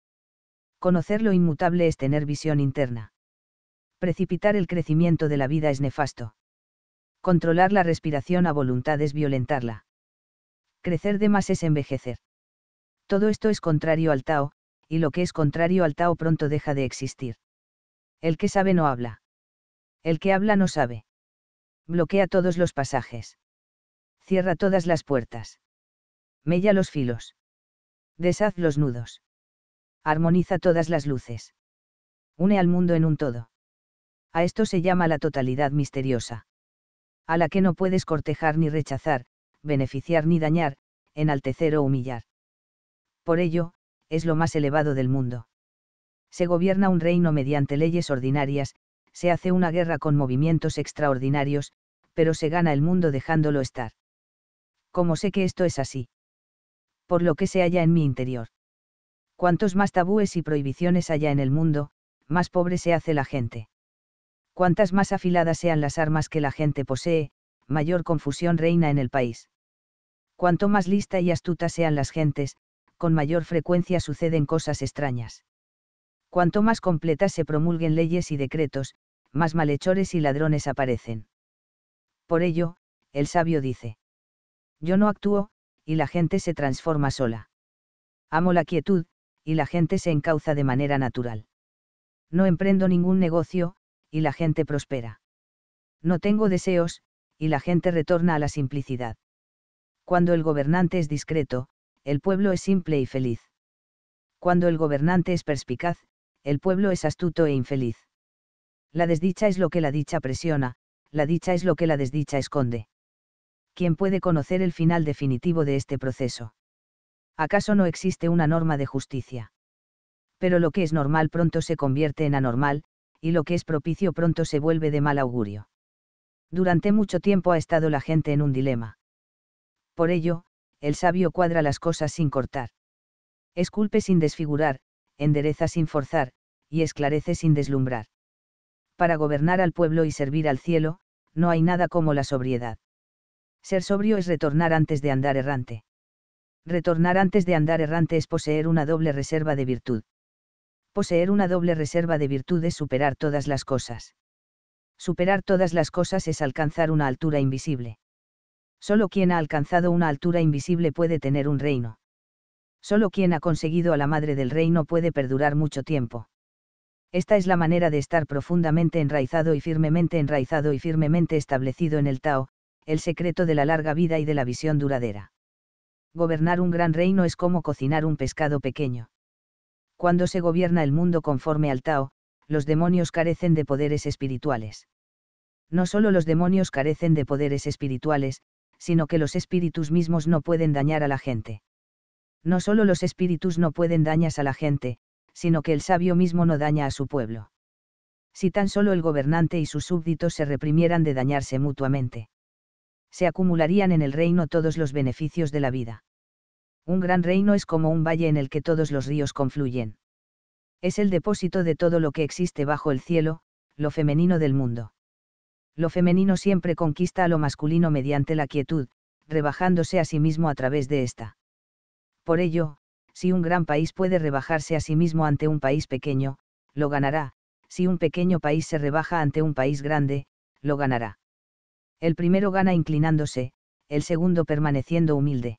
S1: Conocer lo inmutable es tener visión interna. Precipitar el crecimiento de la vida es nefasto. Controlar la respiración a voluntad es violentarla. Crecer de más es envejecer. Todo esto es contrario al Tao, y lo que es contrario al Tao pronto deja de existir. El que sabe no habla. El que habla no sabe. Bloquea todos los pasajes. Cierra todas las puertas. Mella los filos. Deshaz los nudos. Armoniza todas las luces. Une al mundo en un todo. A esto se llama la totalidad misteriosa a la que no puedes cortejar ni rechazar, beneficiar ni dañar, enaltecer o humillar. Por ello, es lo más elevado del mundo. Se gobierna un reino mediante leyes ordinarias, se hace una guerra con movimientos extraordinarios, pero se gana el mundo dejándolo estar. ¿Cómo sé que esto es así? Por lo que se halla en mi interior. Cuantos más tabúes y prohibiciones haya en el mundo, más pobre se hace la gente. Cuantas más afiladas sean las armas que la gente posee, mayor confusión reina en el país. Cuanto más lista y astuta sean las gentes, con mayor frecuencia suceden cosas extrañas. Cuanto más completas se promulguen leyes y decretos, más malhechores y ladrones aparecen. Por ello, el sabio dice, yo no actúo, y la gente se transforma sola. Amo la quietud, y la gente se encauza de manera natural. No emprendo ningún negocio, y la gente prospera. No tengo deseos, y la gente retorna a la simplicidad. Cuando el gobernante es discreto, el pueblo es simple y feliz. Cuando el gobernante es perspicaz, el pueblo es astuto e infeliz. La desdicha es lo que la dicha presiona, la dicha es lo que la desdicha esconde. ¿Quién puede conocer el final definitivo de este proceso? ¿Acaso no existe una norma de justicia? Pero lo que es normal pronto se convierte en anormal, y lo que es propicio pronto se vuelve de mal augurio. Durante mucho tiempo ha estado la gente en un dilema. Por ello, el sabio cuadra las cosas sin cortar. Esculpe sin desfigurar, endereza sin forzar, y esclarece sin deslumbrar. Para gobernar al pueblo y servir al cielo, no hay nada como la sobriedad. Ser sobrio es retornar antes de andar errante. Retornar antes de andar errante es poseer una doble reserva de virtud poseer una doble reserva de virtudes superar todas las cosas. Superar todas las cosas es alcanzar una altura invisible. Solo quien ha alcanzado una altura invisible puede tener un reino. Solo quien ha conseguido a la madre del reino puede perdurar mucho tiempo. Esta es la manera de estar profundamente enraizado y firmemente enraizado y firmemente establecido en el Tao, el secreto de la larga vida y de la visión duradera. Gobernar un gran reino es como cocinar un pescado pequeño cuando se gobierna el mundo conforme al Tao, los demonios carecen de poderes espirituales. No solo los demonios carecen de poderes espirituales, sino que los espíritus mismos no pueden dañar a la gente. No solo los espíritus no pueden dañar a la gente, sino que el sabio mismo no daña a su pueblo. Si tan solo el gobernante y sus súbditos se reprimieran de dañarse mutuamente. Se acumularían en el reino todos los beneficios de la vida. Un gran reino es como un valle en el que todos los ríos confluyen. Es el depósito de todo lo que existe bajo el cielo, lo femenino del mundo. Lo femenino siempre conquista a lo masculino mediante la quietud, rebajándose a sí mismo a través de ésta. Por ello, si un gran país puede rebajarse a sí mismo ante un país pequeño, lo ganará, si un pequeño país se rebaja ante un país grande, lo ganará. El primero gana inclinándose, el segundo permaneciendo humilde.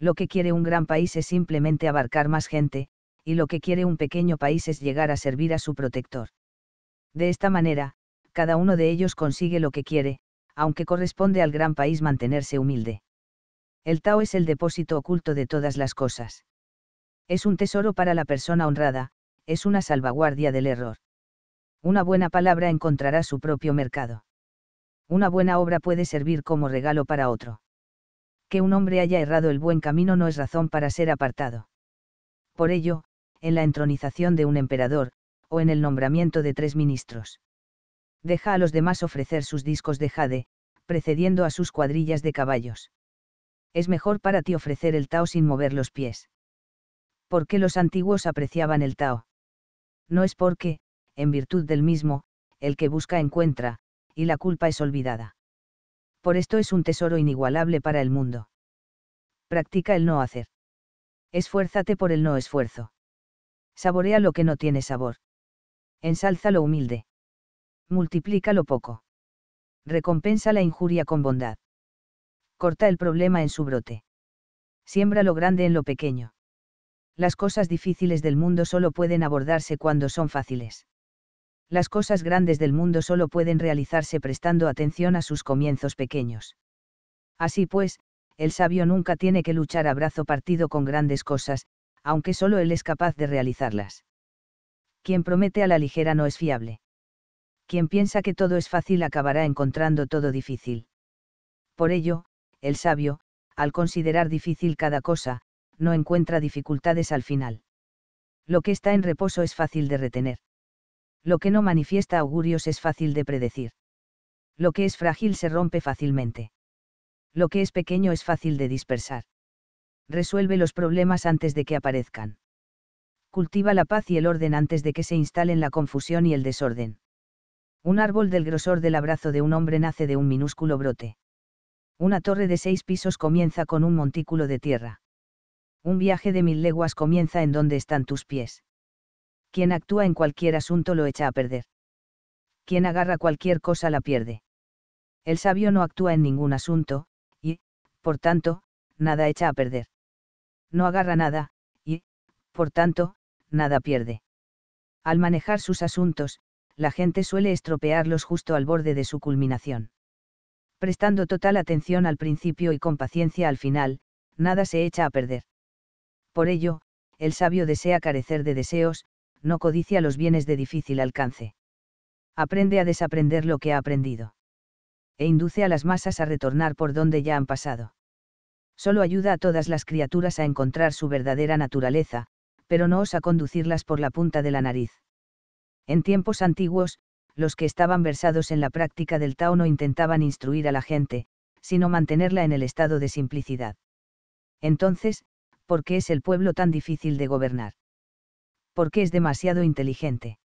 S1: Lo que quiere un gran país es simplemente abarcar más gente, y lo que quiere un pequeño país es llegar a servir a su protector. De esta manera, cada uno de ellos consigue lo que quiere, aunque corresponde al gran país mantenerse humilde. El Tao es el depósito oculto de todas las cosas. Es un tesoro para la persona honrada, es una salvaguardia del error. Una buena palabra encontrará su propio mercado. Una buena obra puede servir como regalo para otro que un hombre haya errado el buen camino no es razón para ser apartado. Por ello, en la entronización de un emperador, o en el nombramiento de tres ministros. Deja a los demás ofrecer sus discos de jade, precediendo a sus cuadrillas de caballos. Es mejor para ti ofrecer el Tao sin mover los pies. ¿Por qué los antiguos apreciaban el Tao? No es porque, en virtud del mismo, el que busca encuentra, y la culpa es olvidada por esto es un tesoro inigualable para el mundo. Practica el no hacer. Esfuérzate por el no esfuerzo. Saborea lo que no tiene sabor. Ensalza lo humilde. Multiplica lo poco. Recompensa la injuria con bondad. Corta el problema en su brote. Siembra lo grande en lo pequeño. Las cosas difíciles del mundo solo pueden abordarse cuando son fáciles las cosas grandes del mundo solo pueden realizarse prestando atención a sus comienzos pequeños. Así pues, el sabio nunca tiene que luchar a brazo partido con grandes cosas, aunque solo él es capaz de realizarlas. Quien promete a la ligera no es fiable. Quien piensa que todo es fácil acabará encontrando todo difícil. Por ello, el sabio, al considerar difícil cada cosa, no encuentra dificultades al final. Lo que está en reposo es fácil de retener. Lo que no manifiesta augurios es fácil de predecir. Lo que es frágil se rompe fácilmente. Lo que es pequeño es fácil de dispersar. Resuelve los problemas antes de que aparezcan. Cultiva la paz y el orden antes de que se instalen la confusión y el desorden. Un árbol del grosor del abrazo de un hombre nace de un minúsculo brote. Una torre de seis pisos comienza con un montículo de tierra. Un viaje de mil leguas comienza en donde están tus pies. Quien actúa en cualquier asunto lo echa a perder. Quien agarra cualquier cosa la pierde. El sabio no actúa en ningún asunto, y, por tanto, nada echa a perder. No agarra nada, y, por tanto, nada pierde. Al manejar sus asuntos, la gente suele estropearlos justo al borde de su culminación. Prestando total atención al principio y con paciencia al final, nada se echa a perder. Por ello, el sabio desea carecer de deseos, no codicia los bienes de difícil alcance. Aprende a desaprender lo que ha aprendido. E induce a las masas a retornar por donde ya han pasado. Solo ayuda a todas las criaturas a encontrar su verdadera naturaleza, pero no osa conducirlas por la punta de la nariz. En tiempos antiguos, los que estaban versados en la práctica del Tao no intentaban instruir a la gente, sino mantenerla en el estado de simplicidad. Entonces, ¿por qué es el pueblo tan difícil de gobernar? porque es demasiado inteligente.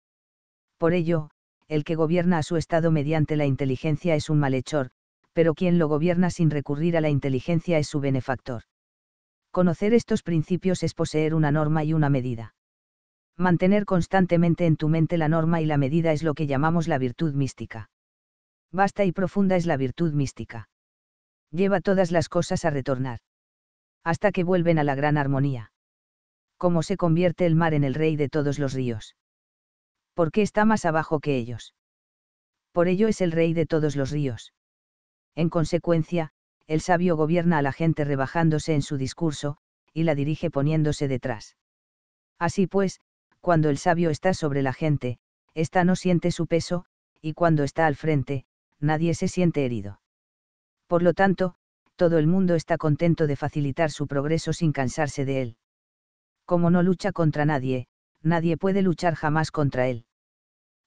S1: Por ello, el que gobierna a su Estado mediante la inteligencia es un malhechor, pero quien lo gobierna sin recurrir a la inteligencia es su benefactor. Conocer estos principios es poseer una norma y una medida. Mantener constantemente en tu mente la norma y la medida es lo que llamamos la virtud mística. Basta y profunda es la virtud mística. Lleva todas las cosas a retornar. Hasta que vuelven a la gran armonía cómo se convierte el mar en el rey de todos los ríos. Porque está más abajo que ellos. Por ello es el rey de todos los ríos. En consecuencia, el sabio gobierna a la gente rebajándose en su discurso, y la dirige poniéndose detrás. Así pues, cuando el sabio está sobre la gente, ésta no siente su peso, y cuando está al frente, nadie se siente herido. Por lo tanto, todo el mundo está contento de facilitar su progreso sin cansarse de él. Como no lucha contra nadie, nadie puede luchar jamás contra él.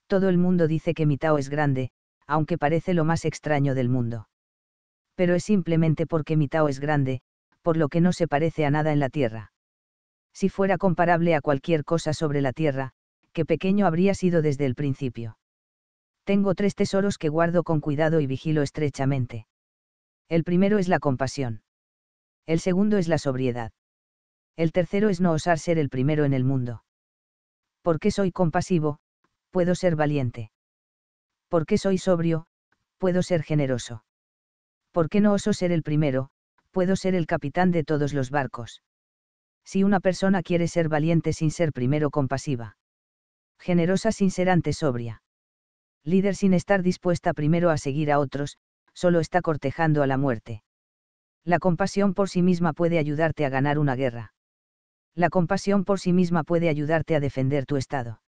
S1: Todo el mundo dice que mi Tao es grande, aunque parece lo más extraño del mundo. Pero es simplemente porque mi Tao es grande, por lo que no se parece a nada en la Tierra. Si fuera comparable a cualquier cosa sobre la Tierra, qué pequeño habría sido desde el principio. Tengo tres tesoros que guardo con cuidado y vigilo estrechamente. El primero es la compasión. El segundo es la sobriedad. El tercero es no osar ser el primero en el mundo. Porque soy compasivo, puedo ser valiente. Porque soy sobrio, puedo ser generoso. Porque no oso ser el primero, puedo ser el capitán de todos los barcos. Si una persona quiere ser valiente sin ser primero compasiva. Generosa sin ser antes sobria. Líder sin estar dispuesta primero a seguir a otros, solo está cortejando a la muerte. La compasión por sí misma puede ayudarte a ganar una guerra la compasión por sí misma puede ayudarte a defender tu estado.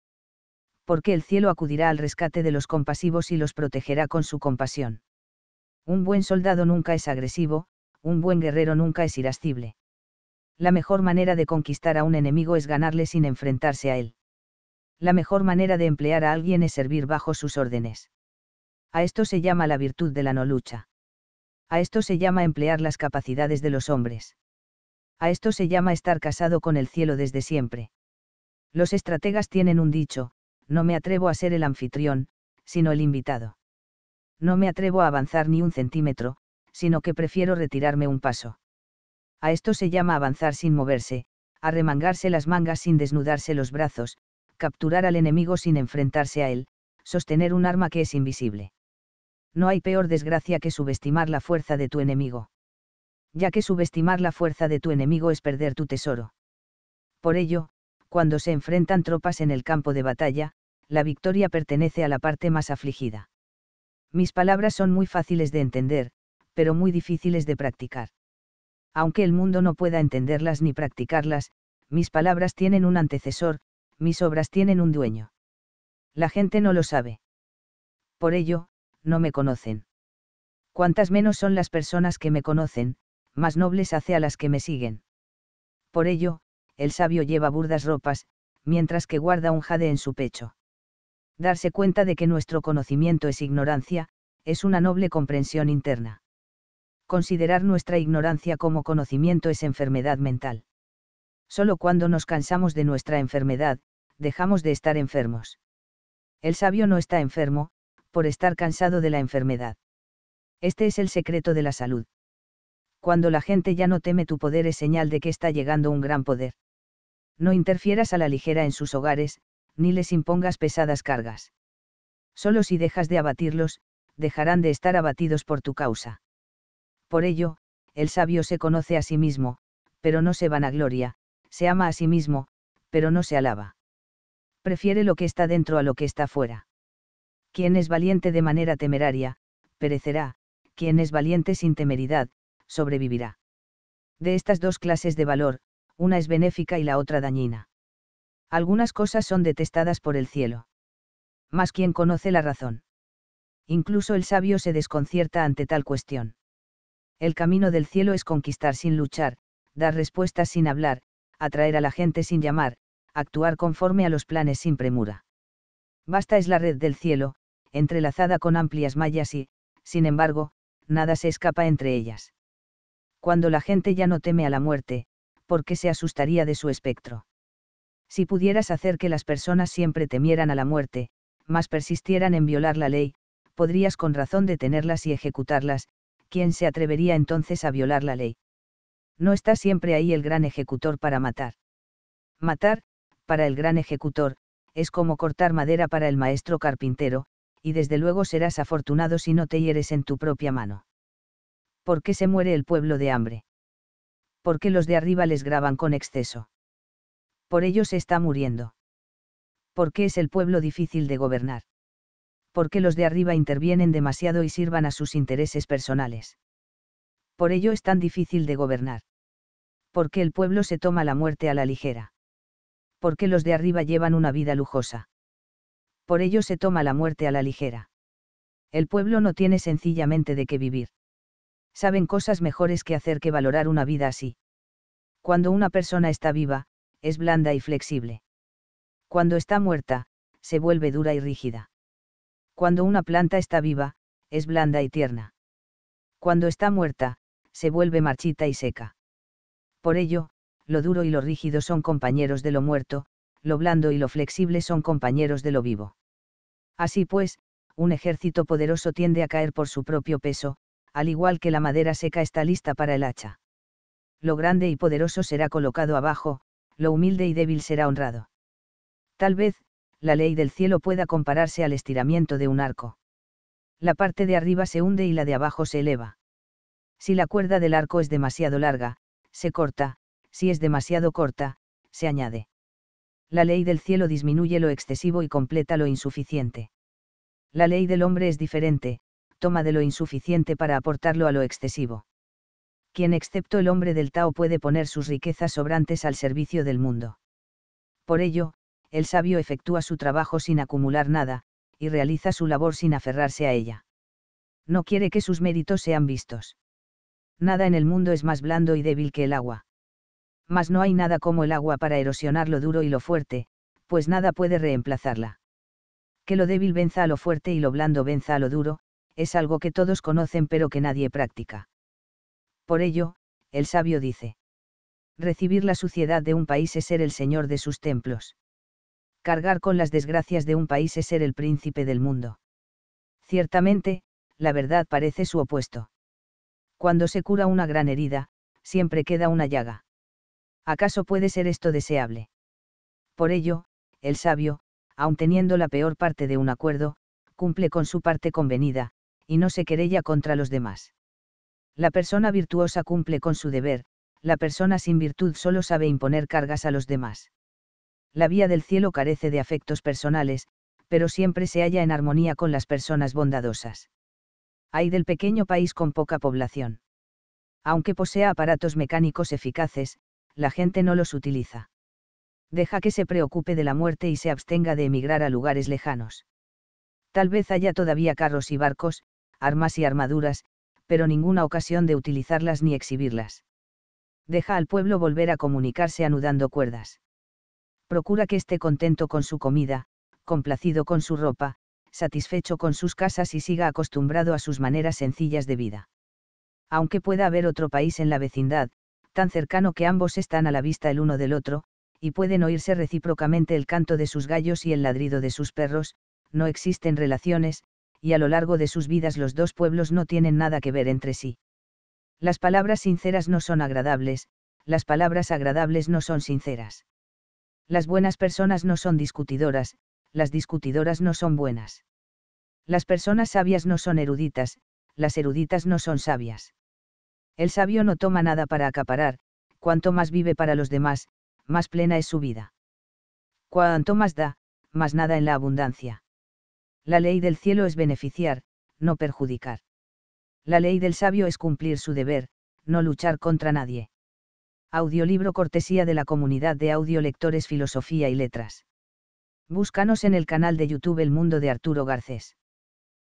S1: Porque el cielo acudirá al rescate de los compasivos y los protegerá con su compasión. Un buen soldado nunca es agresivo, un buen guerrero nunca es irascible. La mejor manera de conquistar a un enemigo es ganarle sin enfrentarse a él. La mejor manera de emplear a alguien es servir bajo sus órdenes. A esto se llama la virtud de la no lucha. A esto se llama emplear las capacidades de los hombres. A esto se llama estar casado con el cielo desde siempre. Los estrategas tienen un dicho, no me atrevo a ser el anfitrión, sino el invitado. No me atrevo a avanzar ni un centímetro, sino que prefiero retirarme un paso. A esto se llama avanzar sin moverse, arremangarse las mangas sin desnudarse los brazos, capturar al enemigo sin enfrentarse a él, sostener un arma que es invisible. No hay peor desgracia que subestimar la fuerza de tu enemigo ya que subestimar la fuerza de tu enemigo es perder tu tesoro. Por ello, cuando se enfrentan tropas en el campo de batalla, la victoria pertenece a la parte más afligida. Mis palabras son muy fáciles de entender, pero muy difíciles de practicar. Aunque el mundo no pueda entenderlas ni practicarlas, mis palabras tienen un antecesor, mis obras tienen un dueño. La gente no lo sabe. Por ello, no me conocen. Cuantas menos son las personas que me conocen, más nobles hace a las que me siguen. Por ello, el sabio lleva burdas ropas, mientras que guarda un jade en su pecho. Darse cuenta de que nuestro conocimiento es ignorancia, es una noble comprensión interna. Considerar nuestra ignorancia como conocimiento es enfermedad mental. Solo cuando nos cansamos de nuestra enfermedad, dejamos de estar enfermos. El sabio no está enfermo, por estar cansado de la enfermedad. Este es el secreto de la salud cuando la gente ya no teme tu poder es señal de que está llegando un gran poder. No interfieras a la ligera en sus hogares, ni les impongas pesadas cargas. Solo si dejas de abatirlos, dejarán de estar abatidos por tu causa. Por ello, el sabio se conoce a sí mismo, pero no se vanagloria, se ama a sí mismo, pero no se alaba. Prefiere lo que está dentro a lo que está fuera. Quien es valiente de manera temeraria, perecerá, quien es valiente sin temeridad, sobrevivirá. De estas dos clases de valor, una es benéfica y la otra dañina. Algunas cosas son detestadas por el cielo. Más quien conoce la razón. Incluso el sabio se desconcierta ante tal cuestión. El camino del cielo es conquistar sin luchar, dar respuestas sin hablar, atraer a la gente sin llamar, actuar conforme a los planes sin premura. Basta es la red del cielo, entrelazada con amplias mallas y, sin embargo, nada se escapa entre ellas cuando la gente ya no teme a la muerte, ¿por qué se asustaría de su espectro. Si pudieras hacer que las personas siempre temieran a la muerte, mas persistieran en violar la ley, podrías con razón detenerlas y ejecutarlas, ¿quién se atrevería entonces a violar la ley? No está siempre ahí el gran ejecutor para matar. Matar, para el gran ejecutor, es como cortar madera para el maestro carpintero, y desde luego serás afortunado si no te hieres en tu propia mano. ¿por qué se muere el pueblo de hambre? ¿Por qué los de arriba les graban con exceso? Por ello se está muriendo. ¿Por qué es el pueblo difícil de gobernar? ¿Por qué los de arriba intervienen demasiado y sirvan a sus intereses personales? Por ello es tan difícil de gobernar. ¿Por qué el pueblo se toma la muerte a la ligera? ¿Por qué los de arriba llevan una vida lujosa? Por ello se toma la muerte a la ligera. El pueblo no tiene sencillamente de qué vivir saben cosas mejores que hacer que valorar una vida así. Cuando una persona está viva, es blanda y flexible. Cuando está muerta, se vuelve dura y rígida. Cuando una planta está viva, es blanda y tierna. Cuando está muerta, se vuelve marchita y seca. Por ello, lo duro y lo rígido son compañeros de lo muerto, lo blando y lo flexible son compañeros de lo vivo. Así pues, un ejército poderoso tiende a caer por su propio peso, al igual que la madera seca está lista para el hacha. Lo grande y poderoso será colocado abajo, lo humilde y débil será honrado. Tal vez, la ley del cielo pueda compararse al estiramiento de un arco. La parte de arriba se hunde y la de abajo se eleva. Si la cuerda del arco es demasiado larga, se corta, si es demasiado corta, se añade. La ley del cielo disminuye lo excesivo y completa lo insuficiente. La ley del hombre es diferente, toma de lo insuficiente para aportarlo a lo excesivo. Quien excepto el hombre del Tao puede poner sus riquezas sobrantes al servicio del mundo. Por ello, el sabio efectúa su trabajo sin acumular nada, y realiza su labor sin aferrarse a ella. No quiere que sus méritos sean vistos. Nada en el mundo es más blando y débil que el agua. Mas no hay nada como el agua para erosionar lo duro y lo fuerte, pues nada puede reemplazarla. Que lo débil venza a lo fuerte y lo blando venza a lo duro, es algo que todos conocen pero que nadie practica. Por ello, el sabio dice, recibir la suciedad de un país es ser el señor de sus templos. Cargar con las desgracias de un país es ser el príncipe del mundo. Ciertamente, la verdad parece su opuesto. Cuando se cura una gran herida, siempre queda una llaga. ¿Acaso puede ser esto deseable? Por ello, el sabio, aun teniendo la peor parte de un acuerdo, cumple con su parte convenida, y no se querella contra los demás. La persona virtuosa cumple con su deber, la persona sin virtud solo sabe imponer cargas a los demás. La vía del cielo carece de afectos personales, pero siempre se halla en armonía con las personas bondadosas. Hay del pequeño país con poca población. Aunque posea aparatos mecánicos eficaces, la gente no los utiliza. Deja que se preocupe de la muerte y se abstenga de emigrar a lugares lejanos. Tal vez haya todavía carros y barcos, armas y armaduras, pero ninguna ocasión de utilizarlas ni exhibirlas. Deja al pueblo volver a comunicarse anudando cuerdas. Procura que esté contento con su comida, complacido con su ropa, satisfecho con sus casas y siga acostumbrado a sus maneras sencillas de vida. Aunque pueda haber otro país en la vecindad, tan cercano que ambos están a la vista el uno del otro, y pueden oírse recíprocamente el canto de sus gallos y el ladrido de sus perros, no existen relaciones, y a lo largo de sus vidas los dos pueblos no tienen nada que ver entre sí. Las palabras sinceras no son agradables, las palabras agradables no son sinceras. Las buenas personas no son discutidoras, las discutidoras no son buenas. Las personas sabias no son eruditas, las eruditas no son sabias. El sabio no toma nada para acaparar, cuanto más vive para los demás, más plena es su vida. Cuanto más da, más nada en la abundancia. La ley del cielo es beneficiar, no perjudicar. La ley del sabio es cumplir su deber, no luchar contra nadie. Audiolibro cortesía de la comunidad de audiolectores Filosofía y Letras. Búscanos en el canal de YouTube El Mundo de Arturo Garcés.